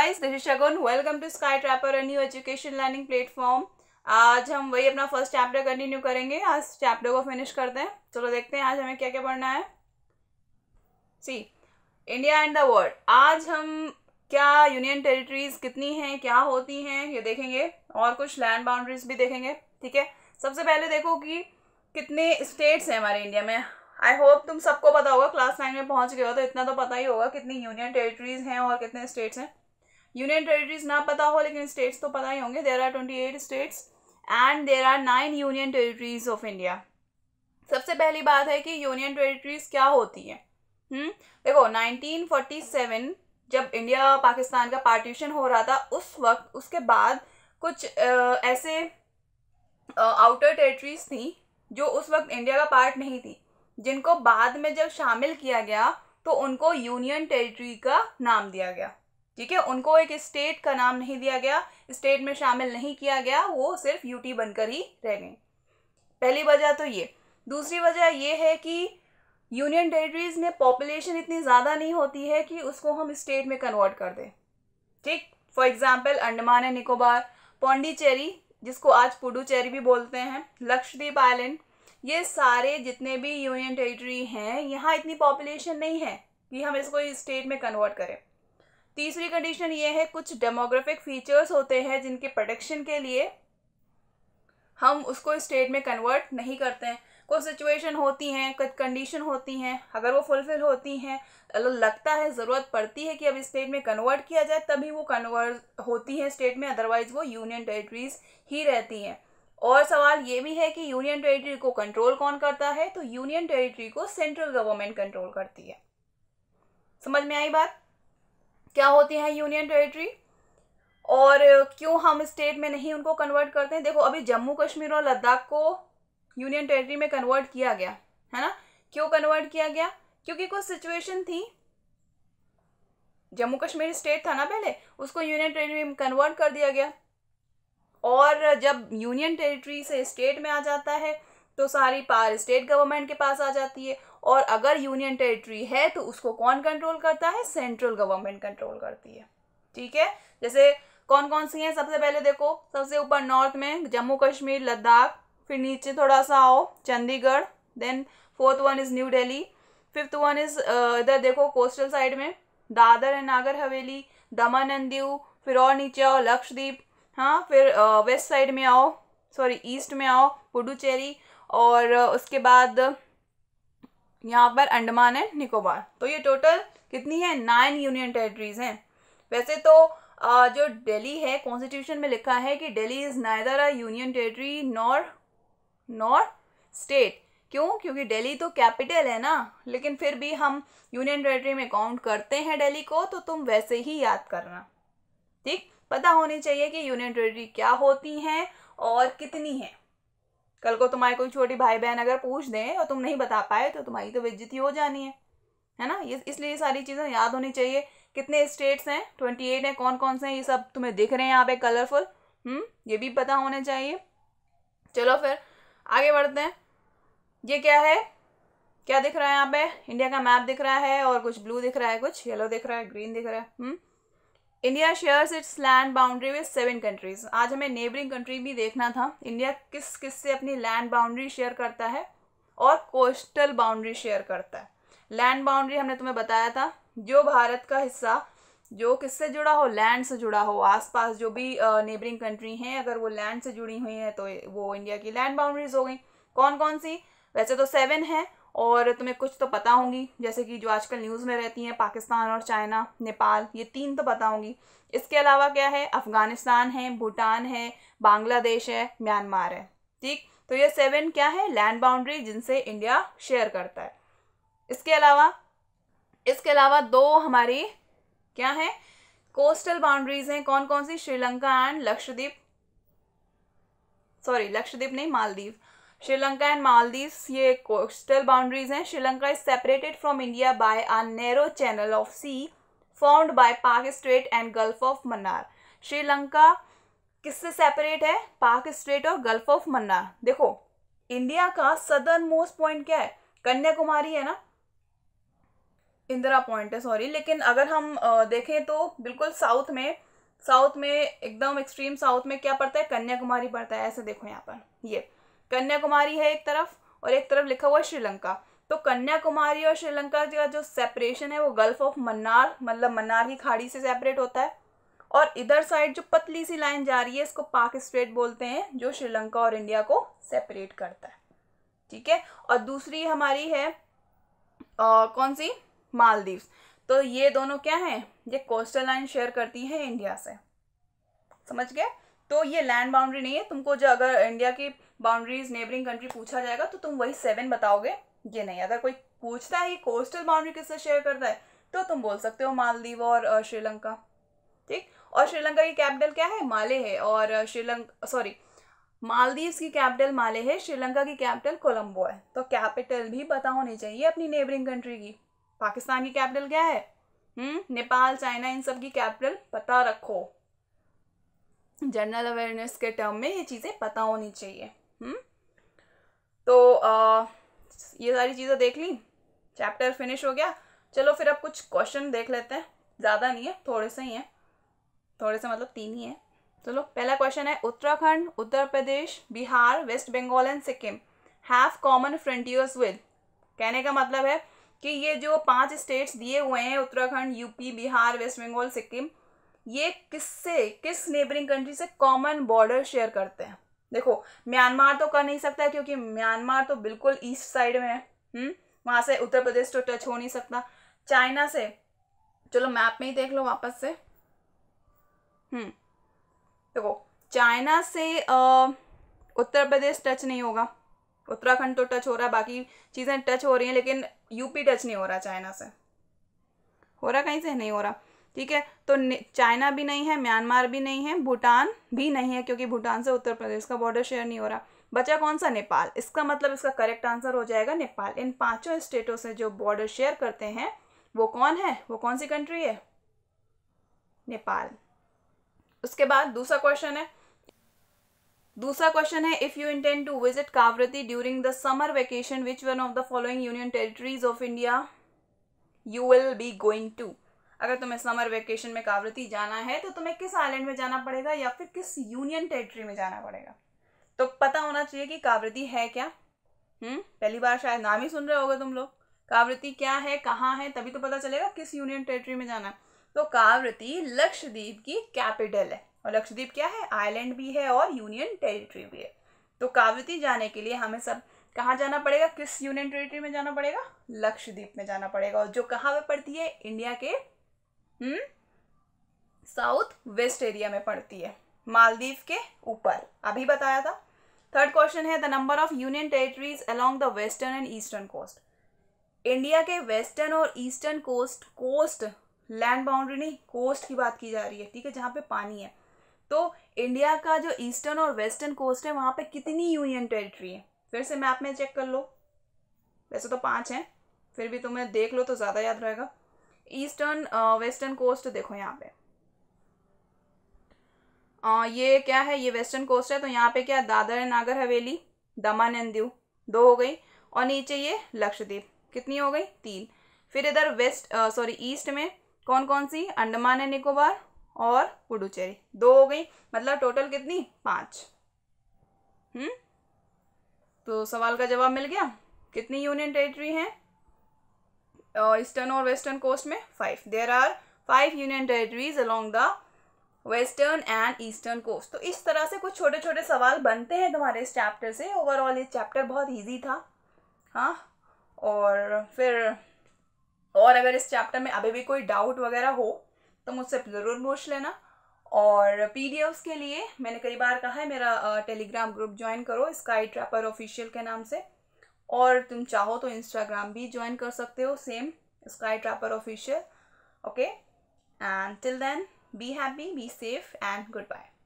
Guys this is Shagun welcome to Sky Trapper a new education learning platform आज हम वही अपना फर्स्ट चैप्टर कंटिन्यू करेंगे आज चैप्टर को फिनिश करते हैं चलो देखते हैं आज हमें क्या क्या पढ़ना है see India and the world आज हम क्या यूनियन टेरिटरीज कितनी हैं क्या होती हैं ये देखेंगे और कुछ लैंड बाउंड्रीज भी देखेंगे ठीक है सबसे पहले देखो कि कितने स्टेट्स हैं हमारे इंडिया में आई होप तुम सबको पता होगा क्लास नाइन में पहुंच गए हो तो इतना तो पता ही होगा कितनी यूनियन टेरिटरीज हैं और कितने स्टेट्स हैं यूनियन टेरेटरीज ना पता हो लेकिन स्टेट्स तो पता ही होंगे there are twenty eight states and there are nine union territories of India सबसे पहली बात है कि यूनियन टेरेटरीज क्या होती है हुँ? हम्म, देखो 1947 जब इंडिया पाकिस्तान का पार्टीशन हो रहा था उस वक्त उसके बाद कुछ आ, ऐसे आउटर टेरिटरीज थी जो उस वक्त इंडिया का पार्ट नहीं थी जिनको बाद में जब शामिल किया गया तो उनको यूनियन टेरिटरी का नाम दिया गया ठीक है उनको एक स्टेट का नाम नहीं दिया गया स्टेट में शामिल नहीं किया गया वो सिर्फ यूटी बनकर ही रह गए पहली वजह तो ये दूसरी वजह ये है कि यूनियन टेरिटरीज में पॉपुलेशन इतनी ज़्यादा नहीं होती है कि उसको हम स्टेट में कन्वर्ट कर दें ठीक for example Andaman and Nicobar Pondicherry जिसको आज पुडुचेरी भी बोलते हैं लक्षद्वीप आइलैंड ये सारे जितने भी यूनियन टेरिटरी हैं यहाँ इतनी पॉपुलेशन नहीं है कि हम इसको स्टेट में कन्वर्ट करें तीसरी कंडीशन ये है कुछ डेमोग्राफिक फीचर्स होते हैं जिनके प्रोटेक्शन के लिए हम उसको स्टेट में कन्वर्ट नहीं करते हैं कुछ सिचुएशन होती हैं कुछ कंडीशन होती हैं अगर वो फुलफिल होती हैं लगता है ज़रूरत पड़ती है कि अब स्टेट में कन्वर्ट किया जाए तभी वो कन्वर्ट होती हैं स्टेट में अदरवाइज़ वो यूनियन टेरेटरीज ही रहती हैं और सवाल ये भी है कि यूनियन टेरेटरी को कंट्रोल कौन करता है तो यूनियन टेरेटरी को सेंट्रल गवर्नमेंट कंट्रोल करती है समझ में आई बात क्या होती हैं यूनियन टेरिटरी और क्यों हम स्टेट में नहीं उनको कन्वर्ट करते हैं देखो अभी जम्मू कश्मीर और लद्दाख को यूनियन टेरिटरी में कन्वर्ट किया गया है ना क्यों कन्वर्ट किया गया क्योंकि कुछ सिचुएशन थी जम्मू कश्मीर स्टेट था ना पहले उसको यूनियन टेरिटरी में कन्वर्ट कर दिया गया और जब यूनियन टेरिटरी से स्टेट में आ जाता है तो सारी पावर स्टेट गवर्नमेंट के पास आ जाती है और अगर यूनियन टेरिटरी है तो उसको कौन कंट्रोल करता है सेंट्रल गवर्नमेंट कंट्रोल करती है ठीक है जैसे कौन कौन सी हैं सबसे पहले देखो सबसे ऊपर नॉर्थ में जम्मू कश्मीर लद्दाख फिर नीचे थोड़ा सा आओ Chandigarh then fourth one is New Delhi fifth one is इधर देखो कोस्टल साइड में दादर एंड नागर हवेली दमन एंड दीव फिर और नीचे आओ लक्षद्वीप हाँ फिर वेस्ट साइड में आओ सॉरी ईस्ट में आओ पुडुचेरी और उसके बाद यहाँ पर अंडमान एंड निकोबार तो ये टोटल कितनी है नाइन यूनियन टेरिटरीज हैं वैसे तो जो दिल्ली है कॉन्स्टिट्यूशन में लिखा है कि Delhi is neither a union territory nor nor state क्यों क्योंकि दिल्ली तो कैपिटल है ना लेकिन फिर भी हम यूनियन टेरिटरी में काउंट करते हैं दिल्ली को तो तुम वैसे ही याद करना ठीक पता होनी चाहिए कि यूनियन टेरिटरी क्या होती हैं और कितनी हैं कल को तुम्हारे कोई छोटी भाई बहन अगर पूछ दें और तुम नहीं बता पाए तो तुम्हारी तो बेज्जती हो जानी है है ना ये इसलिए सारी चीज़ें याद होनी चाहिए कितने स्टेट्स हैं ट्वेंटी एट हैं कौन कौन से हैं ये सब तुम्हें दिख रहे हैं यहाँ पे कलरफुल हम्म? ये भी पता होना चाहिए चलो फिर आगे बढ़ते हैं ये क्या है क्या दिख रहा है यहाँ पे इंडिया का मैप दिख रहा है और कुछ ब्लू दिख रहा है कुछ येलो दिख रहा है ग्रीन दिख रहा है hmm India shares its land boundary with seven countries आज हमें नेबरिंग कंट्री भी देखना था इंडिया किस किस से अपनी लैंड बाउंड्री शेयर करता है और कोस्टल बाउंड्री शेयर करता है लैंड बाउंड्री हमने तुम्हें बताया था जो भारत का हिस्सा जो किससे जुड़ा हो लैंड से जुड़ा हो आसपास जो भी नेबरिंग कंट्री हैं अगर वो लैंड से जुड़ी हुई हैं तो वो इंडिया की लैंड बाउंड्रीज हो गई कौन कौन सी वैसे तो सेवन हैं और तुम्हें कुछ तो पता होंगी जैसे कि जो आजकल न्यूज़ में रहती हैं पाकिस्तान और चाइना नेपाल ये तीन तो पता होंगी इसके अलावा क्या है अफ़गानिस्तान है भूटान है बांग्लादेश है म्यांमार है ठीक तो ये सेवन क्या है लैंड बाउंड्री जिनसे इंडिया शेयर करता है इसके अलावा इसके अलावा दो हमारी क्या है कोस्टल बाउंड्रीज हैं कौन कौन सी श्रीलंका एंड लक्षद्वीप सॉरी लक्षद्वीप नहीं मालदीव श्रीलंका एंड मालदीव ये कोस्टल बाउंड्रीज हैं Sri Lanka is separated from India by a narrow channel of sea formed by Palk strait and gulf of Mannar Sri Lanka किससे सेपरेट है पाक स्ट्रेट और गल्फ ऑफ मन्नार देखो इंडिया का सदर्न मोस्ट पॉइंट क्या है कन्याकुमारी है ना इंदिरा पॉइंट है सॉरी लेकिन अगर हम देखें तो बिल्कुल साउथ में साउथ में एकदम एक्सट्रीम साउथ में क्या पड़ता है कन्याकुमारी पड़ता है ऐसे देखो यहाँ पर ये कन्याकुमारी है एक तरफ और एक तरफ लिखा हुआ है श्रीलंका तो कन्याकुमारी और श्रीलंका का जो सेपरेशन है वो गल्फ ऑफ मन्नार मतलब मन्नार की खाड़ी से सेपरेट होता है और इधर साइड जो पतली सी लाइन जा रही है इसको पाक स्ट्रेट बोलते हैं जो श्रीलंका और इंडिया को सेपरेट करता है ठीक है और दूसरी हमारी है आ, कौन सी मालदीव्स तो ये दोनों क्या हैं ये कोस्टल लाइन शेयर करती है इंडिया से समझ गए तो ये लैंड बाउंड्री नहीं है तुमको जो अगर इंडिया की बाउंड्रीज नेबरिंग कंट्री पूछा जाएगा तो तुम वही सेवन बताओगे ये नहीं अगर कोई पूछता है कोस्टल बाउंड्री किससे शेयर करता है तो तुम बोल सकते हो मालदीव और श्रीलंका ठीक और श्रीलंका की कैपिटल क्या है माले है और श्रीलंका सॉरी मालदीव्स की कैपिटल माले है श्रीलंका की कैपिटल कोलंबो है तो कैपिटल भी पता होनी चाहिए अपनी नेबरिंग कंट्री की पाकिस्तान की कैपिटल क्या है हम्म नेपाल चाइना इन सब की कैपिटल पता रखो जनरल अवेयरनेस के टर्म में ये चीज़ें पता होनी चाहिए हम्म? तो आ, ये सारी चीज़ें देख ली चैप्टर फिनिश हो गया चलो फिर अब कुछ क्वेश्चन देख लेते हैं ज़्यादा नहीं है थोड़े से ही हैं थोड़े से मतलब तीन ही हैं चलो पहला क्वेश्चन है Uttarakhand Uttar Pradesh Bihar West Bengal and Sikkim have common frontiers with कहने का मतलब है कि ये जो पांच स्टेट्स दिए हुए हैं उत्तराखंड यूपी बिहार वेस्ट बंगाल सिक्किम ये किससे किस नेबरिंग कंट्री से कॉमन बॉर्डर शेयर करते हैं देखो म्यांमार तो कर नहीं सकता क्योंकि म्यांमार तो बिल्कुल ईस्ट साइड में है हम्म, वहां से उत्तर प्रदेश तो टच हो नहीं सकता चाइना से चलो मैप में ही देख लो वापस से हम्म देखो चाइना से आ, उत्तर प्रदेश टच नहीं होगा उत्तराखंड तो टच हो रहा है बाकी चीज़ें टच हो रही हैं लेकिन यूपी टच नहीं हो रहा चाइना से हो रहा कहीं से नहीं हो रहा ठीक है तो चाइना भी नहीं है म्यांमार भी नहीं है भूटान भी नहीं है क्योंकि भूटान से उत्तर प्रदेश का बॉर्डर शेयर नहीं हो रहा बचा कौन सा नेपाल इसका मतलब इसका करेक्ट आंसर हो जाएगा नेपाल इन पांचों स्टेटों से जो बॉर्डर शेयर करते हैं वो कौन है वो कौन सी कंट्री है नेपाल उसके बाद दूसरा क्वेश्चन है दूसरा क्वेश्चन है if you intend to visit Kavaratti during the summer vacation which one of the following union territories of India you will be going to अगर तुम्हें समर वेकेशन में कावृती जाना है तो तुम्हें किस आइलैंड में जाना पड़ेगा या फिर किस यूनियन टेरिटरी में जाना पड़ेगा तो पता होना चाहिए कि कावरती है क्या हम्म पहली बार शायद नाम ही सुन रहे होगे तुम लोग कावरती क्या है कहाँ है तभी तो पता चलेगा किस यूनियन टेरिटरी में जाना है तो कावृती लक्षद्वीप की कैपिटल है और लक्षद्वीप क्या है आइलैंड भी है और यूनियन टेरिटरी भी है तो कावृती जाने के लिए हमें सब कहाँ जाना पड़ेगा किस यूनियन टेरिटरी में जाना पड़ेगा लक्षद्वीप में जाना पड़ेगा और जो कहाँ पे पड़ती है इंडिया के हम्म? साउथ वेस्ट एरिया में पड़ती है मालदीव के ऊपर अभी बताया था थर्ड क्वेश्चन है the number of union territories along the western and eastern coast India के वेस्टर्न और eastern coast coast land boundary नहीं कोस्ट की बात की जा रही है ठीक है जहाँ पे पानी है तो इंडिया का जो ईस्टर्न और वेस्टर्न कोस्ट है वहाँ पे कितनी यूनियन टेरिटरी है फिर से मैप में चेक कर लो वैसे तो पाँच हैं फिर भी तुम्हें देख लो तो ज़्यादा याद रहेगा ईस्टर्न वेस्टर्न कोस्ट देखो यहाँ पे आ, ये क्या है ये वेस्टर्न कोस्ट है तो यहाँ पे क्या दादर एंड नागर हवेली दमन एंड दीव दो हो गई और नीचे ये लक्षद्वीप कितनी हो गई तीन फिर इधर वेस्ट सॉरी ईस्ट में कौन कौन सी अंडमान एंड निकोबार और पुडुचेरी दो हो गई मतलब टोटल कितनी पाँच हम्म तो सवाल का जवाब मिल गया कितनी यूनियन टेरिटरी हैं ईस्टर्न और वेस्टर्न कोस्ट में five there are five union territories along the western and eastern coast तो इस तरह से कुछ छोटे छोटे सवाल बनते हैं तुम्हारे इस चैप्टर से ओवरऑल ये चैप्टर बहुत ईजी था हाँ और फिर और अगर इस चैप्टर में अभी भी कोई डाउट वगैरह हो तो मुझसे ज़रूर पूछ लेना और पी के लिए मैंने कई बार कहा है मेरा टेलीग्राम ग्रुप ज्वाइन करो स्काई ट्रैपर ऑफिशियल के नाम से और तुम चाहो तो इंस्टाग्राम भी ज्वाइन कर सकते हो same Sky Trapper official okay and till then be happy be safe and good bye